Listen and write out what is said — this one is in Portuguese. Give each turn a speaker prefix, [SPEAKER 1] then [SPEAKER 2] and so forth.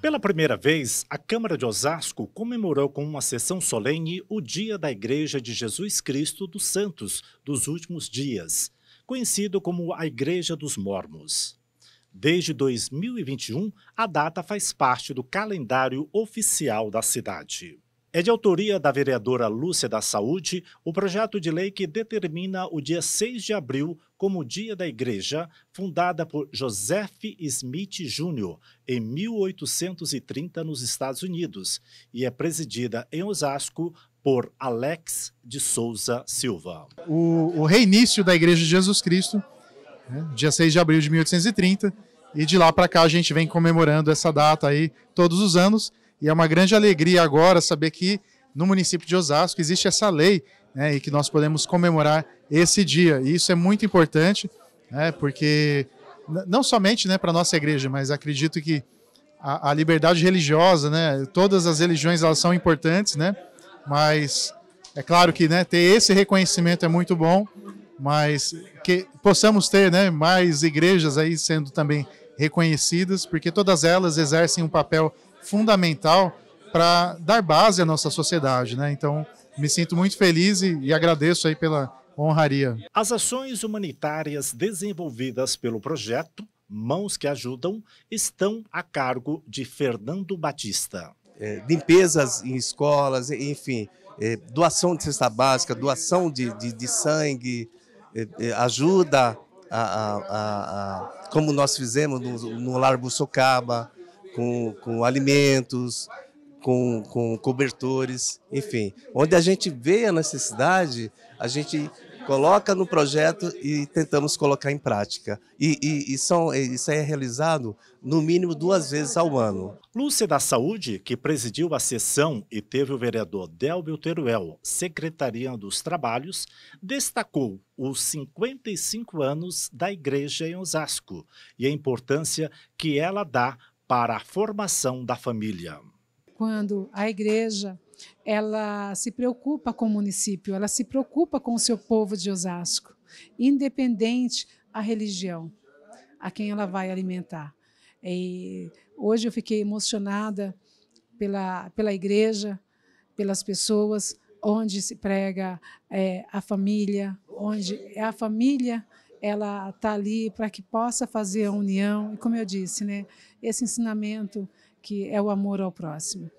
[SPEAKER 1] Pela primeira vez, a Câmara de Osasco comemorou com uma sessão solene o Dia da Igreja de Jesus Cristo dos Santos dos últimos dias, conhecido como a Igreja dos Mormos. Desde 2021, a data faz parte do calendário oficial da cidade. É de autoria da vereadora Lúcia da Saúde o projeto de lei que determina o dia 6 de abril como Dia da Igreja, fundada por Joseph Smith Jr. em 1830 nos Estados Unidos e é presidida em Osasco por Alex de Souza Silva.
[SPEAKER 2] O, o reinício da Igreja de Jesus Cristo, né, dia 6 de abril de 1830, e de lá para cá a gente vem comemorando essa data aí todos os anos e é uma grande alegria agora saber que no município de Osasco existe essa lei né, e que nós podemos comemorar esse dia. E isso é muito importante, né, porque não somente né, para a nossa igreja, mas acredito que a, a, liberdade religiosa, né, todas as religiões elas são importantes, né, mas é claro que né, ter esse reconhecimento é muito bom, mas que possamos ter né, mais igrejas aí sendo também reconhecidas, porque todas elas exercem um papel importante fundamental para dar base à nossa sociedade. Né? Então, me sinto muito feliz e, e agradeço aí pela honraria.
[SPEAKER 1] As ações humanitárias desenvolvidas pelo projeto Mãos que Ajudam estão a cargo de Fernando Batista. É, limpezas em escolas, enfim, é, doação de
[SPEAKER 3] cesta básica, doação de, de, de sangue, é, é ajuda a, a, a, como nós fizemos no, no Largo Socaba, com, com alimentos, com, com cobertores, enfim. Onde a gente vê a necessidade, a gente coloca no projeto e tentamos colocar em prática.
[SPEAKER 1] E, e, e são, isso é realizado no mínimo duas vezes ao ano. Lúcia da Saúde, que presidiu a sessão e teve o vereador Delbio Teruel secretaria dos Trabalhos, destacou os 55 anos da igreja em Osasco e a importância que ela dá para a formação da família.
[SPEAKER 4] Quando a igreja ela se preocupa com o município, ela se preocupa com o seu povo de Osasco, independente a religião, a quem ela vai alimentar. E hoje eu fiquei emocionada pela, pela igreja, pelas pessoas, onde se prega é, a família, onde é a família ela está ali para que possa fazer a união e, como eu disse, né, esse ensinamento que é o amor ao próximo.